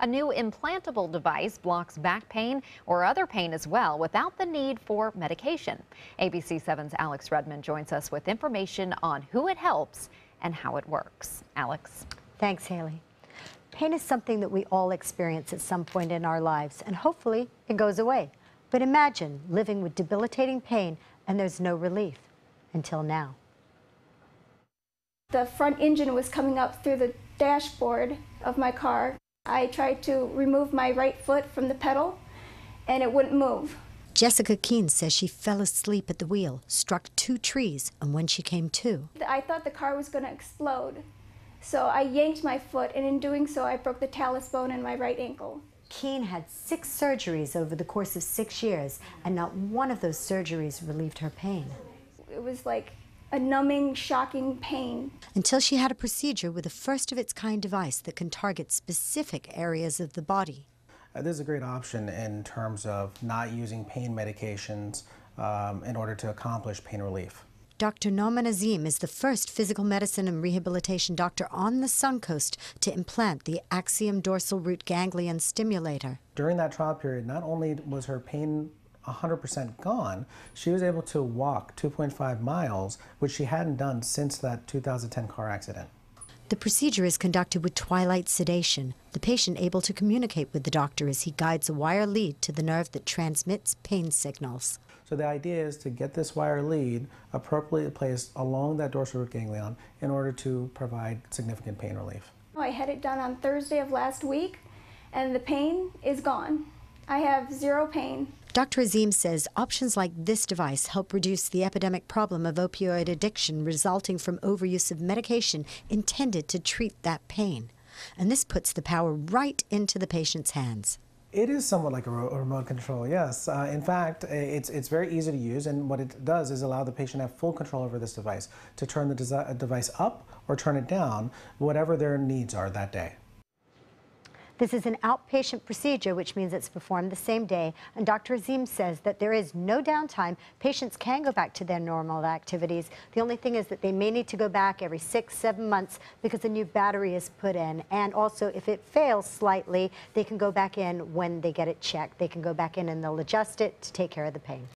A new implantable device blocks back pain or other pain as well without the need for medication. ABC7's Alex Redmond joins us with information on who it helps and how it works. Alex. Thanks, Haley. Pain is something that we all experience at some point in our lives, and hopefully it goes away. But imagine living with debilitating pain and there's no relief until now. The front engine was coming up through the dashboard of my car. I tried to remove my right foot from the pedal and it wouldn't move. Jessica Keene says she fell asleep at the wheel, struck two trees, and when she came to. I thought the car was going to explode, so I yanked my foot, and in doing so, I broke the talus bone in my right ankle. Keene had six surgeries over the course of six years, and not one of those surgeries relieved her pain. It was like a numbing, shocking pain. Until she had a procedure with a first of its kind device that can target specific areas of the body. Uh, this is a great option in terms of not using pain medications um, in order to accomplish pain relief. Dr. Noman Azim is the first physical medicine and rehabilitation doctor on the Suncoast to implant the axiom dorsal root ganglion stimulator. During that trial period, not only was her pain 100% gone, she was able to walk 2.5 miles, which she hadn't done since that 2010 car accident. The procedure is conducted with twilight sedation, the patient able to communicate with the doctor as he guides a wire lead to the nerve that transmits pain signals. So the idea is to get this wire lead appropriately placed along that dorsal root ganglion in order to provide significant pain relief. I had it done on Thursday of last week, and the pain is gone. I have zero pain. Dr. Azim says options like this device help reduce the epidemic problem of opioid addiction resulting from overuse of medication intended to treat that pain. And this puts the power right into the patient's hands. It is somewhat like a remote control, yes. Uh, in fact, it's, it's very easy to use, and what it does is allow the patient to have full control over this device to turn the device up or turn it down, whatever their needs are that day. This is an outpatient procedure, which means it's performed the same day. And Dr. Azim says that there is no downtime. Patients can go back to their normal activities. The only thing is that they may need to go back every six, seven months because a new battery is put in. And also, if it fails slightly, they can go back in when they get it checked. They can go back in and they'll adjust it to take care of the pain.